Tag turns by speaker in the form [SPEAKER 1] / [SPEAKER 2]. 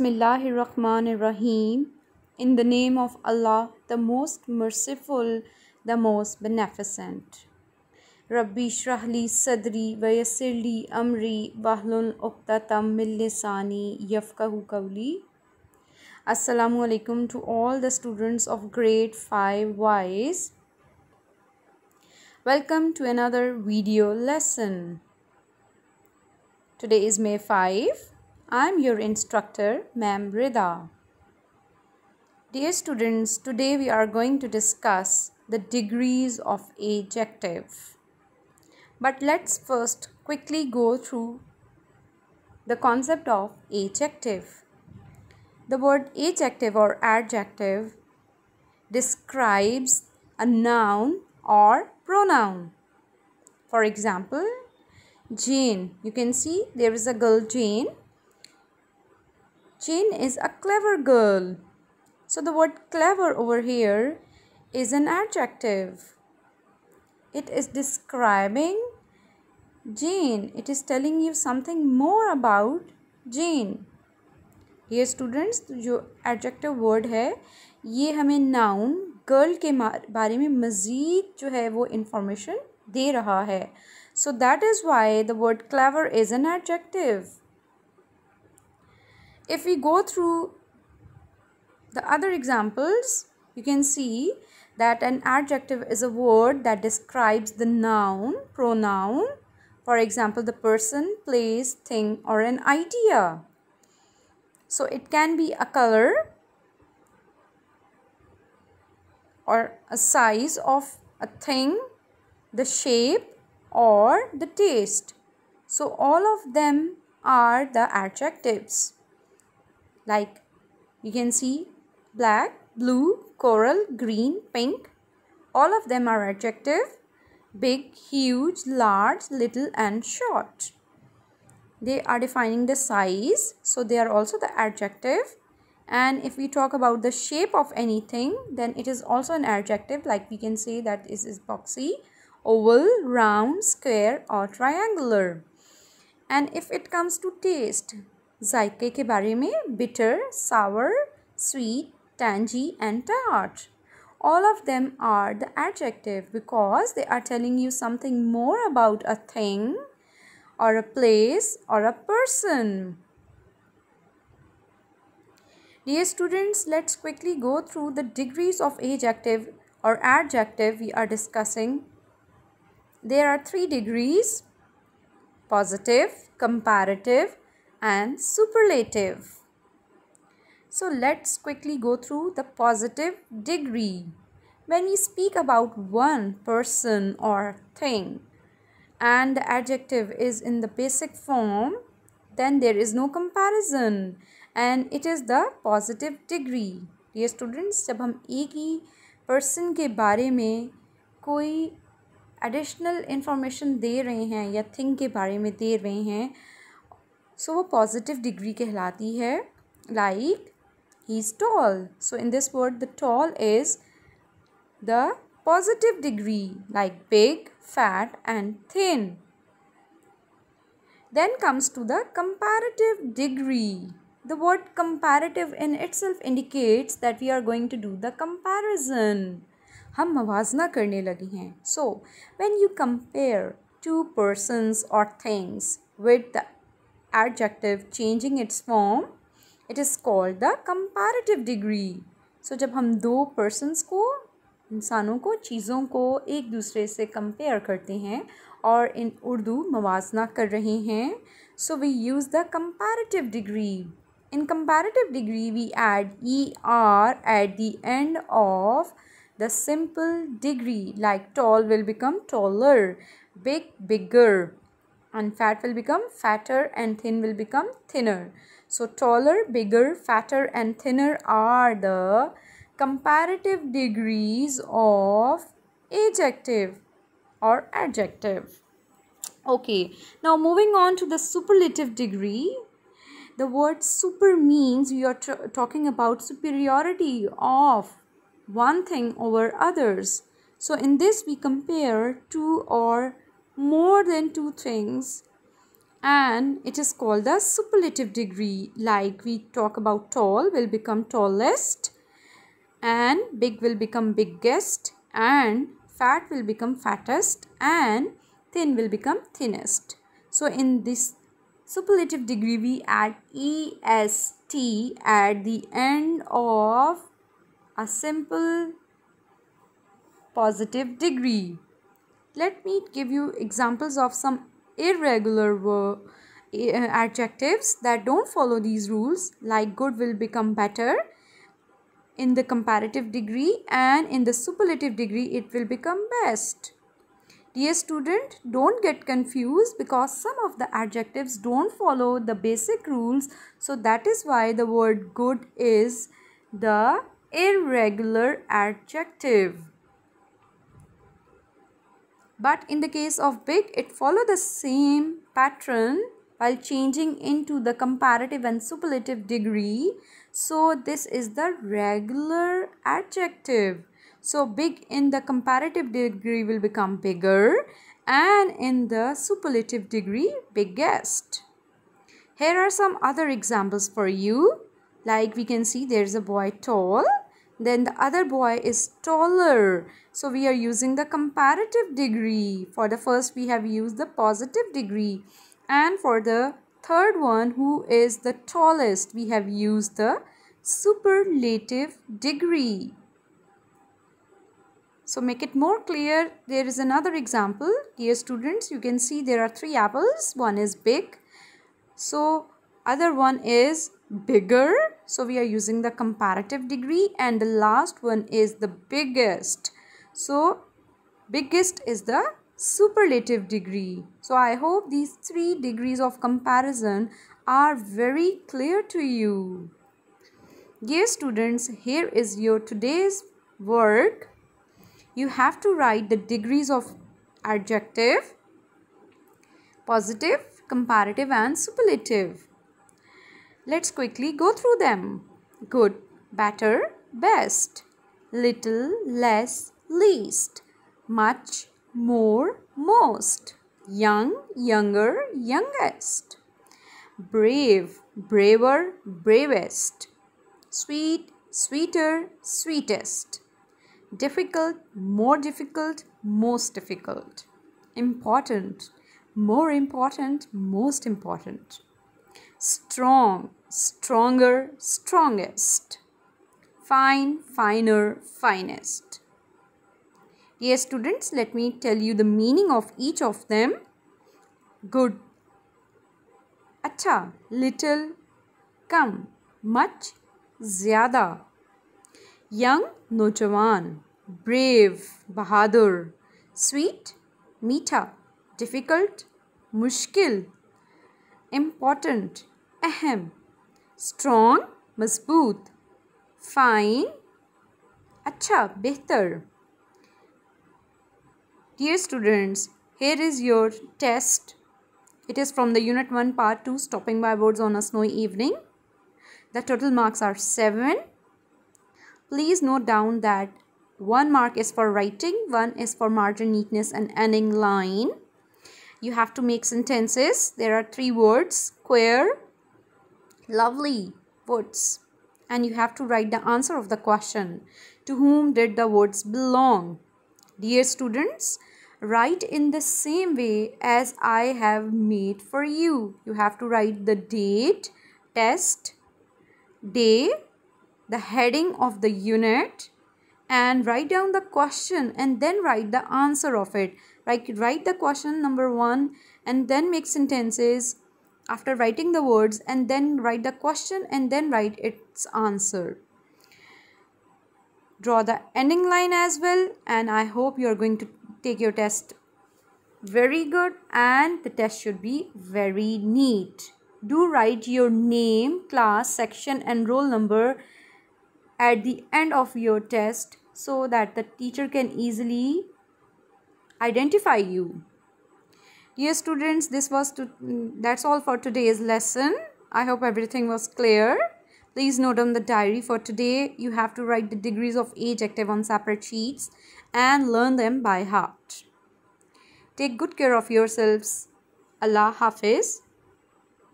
[SPEAKER 1] In the name of Allah, the most merciful, the most beneficent. Rabbi Shrahli Sadri Vayasirli Amri Bahlun Uqtatam Millisani Yafkahu Kavli. Assalamu alaikum to all the students of grade 5 Wise, Welcome to another video lesson. Today is May 5. I'm your instructor, Ma'am Rida. Dear students, today we are going to discuss the degrees of adjective. But let's first quickly go through the concept of adjective. The word adjective or adjective describes a noun or pronoun. For example, Jane. You can see there is a girl Jane Jane is a clever girl. So the word clever over here is an adjective. It is describing Jane. It is telling you something more about Jane. Here students, जो adjective word है ये हमें noun girl के बारे में मज़ीद जो है वो information दे रहा है So that is why the word clever is an adjective. if we go through the other examples, you can see that an adjective is a word that describes the noun, pronoun, for example, the person, place, thing, or an idea. So it can be a color or a size of a thing, the shape, or the taste. So all of them are the adjectives like you can see black, blue, coral, green, pink. All of them are adjective. Big, huge, large, little and short. They are defining the size. So they are also the adjective. And if we talk about the shape of anything, then it is also an adjective. Like we can say that is is boxy, oval, round, square or triangular. And if it comes to taste, जायके के बारे में bitter, sour, sweet, tangy and tart. All of them are the adjective because they are telling you something more about a thing or a place or a person. Dear students, let's quickly go through the degrees of adjective or adjective we are discussing. There are three degrees positive, comparative, and superlative. So let's quickly go through the positive degree. When we speak about one person or thing and the adjective is in the basic form, then there is no comparison and it is the positive degree. Dear students, jab hum ek hi person ke bare mein koi additional information de rahe hain ya thing ke bare mein de rahe hain सो वो positive degree कहलाती है like he is tall so in this word the tall is the positive degree like big fat and thin then comes to the comparative degree the word comparative in itself indicates that we are going to do the comparison हम मुजना करने लगे हैं so when you compare two persons और things with the adjective changing its form it is called the comparative degree सो जब हम दो persons को इंसानों को चीज़ों को एक दूसरे से कंपेयर करते हैं और इन उर्दू मवाजना कर रहे हैं so we use the comparative degree in comparative degree we add E R at the end of the simple degree like tall will become taller big bigger and fat will become fatter and thin will become thinner. So taller, bigger, fatter and thinner are the comparative degrees of adjective or adjective. Okay, now moving on to the superlative degree. The word super means we are talking about superiority of one thing over others. So in this we compare two or more than two things and it is called the superlative degree like we talk about tall will become tallest and big will become biggest and fat will become fattest and thin will become thinnest so in this superlative degree we add est at the end of a simple positive degree let me give you examples of some irregular verb, uh, adjectives that don't follow these rules like good will become better in the comparative degree and in the superlative degree it will become best. Dear student, don't get confused because some of the adjectives don't follow the basic rules. So that is why the word good is the irregular adjective. But in the case of big, it follow the same pattern while changing into the comparative and superlative degree. So this is the regular adjective. So big in the comparative degree will become bigger and in the superlative degree biggest. Here are some other examples for you. Like we can see there is a boy tall then the other boy is taller. So we are using the comparative degree. For the first we have used the positive degree and for the third one who is the tallest we have used the superlative degree. So make it more clear there is another example. Dear students you can see there are three apples. One is big. So other one is bigger so we are using the comparative degree and the last one is the biggest. So biggest is the superlative degree. So I hope these three degrees of comparison are very clear to you. Dear students, here is your today's work. You have to write the degrees of adjective, positive, comparative and superlative. Let's quickly go through them. Good, better, best. Little, less, least. Much, more, most. Young, younger, youngest. Brave, braver, bravest. Sweet, sweeter, sweetest. Difficult, more difficult, most difficult. Important, more important, most important strong, stronger, strongest, fine, finer, finest. Dear students, let me tell you the meaning of each of them. Good, acha, little, come, much, zyada, young, Nochawan. brave, bahadur, sweet, meeta, difficult, mushkil, important, Ahem. Strong, mazboot. Fine. Acha, behtar. Dear students, here is your test. It is from the Unit 1 Part 2 Stopping by Words on a Snowy Evening. The total marks are 7. Please note down that 1 mark is for writing, 1 is for margin neatness and ending line. You have to make sentences. There are 3 words, square lovely woods and you have to write the answer of the question to whom did the woods belong dear students write in the same way as i have made for you you have to write the date test day the heading of the unit and write down the question and then write the answer of it like write the question number 1 and then make sentences after writing the words and then write the question and then write its answer draw the ending line as well and i hope you are going to take your test very good and the test should be very neat do write your name class section and roll number at the end of your test so that the teacher can easily identify you Dear students, this was to, that's all for today's lesson. I hope everything was clear. Please note down the diary for today. You have to write the degrees of adjective on separate sheets and learn them by heart. Take good care of yourselves. Allah Hafiz.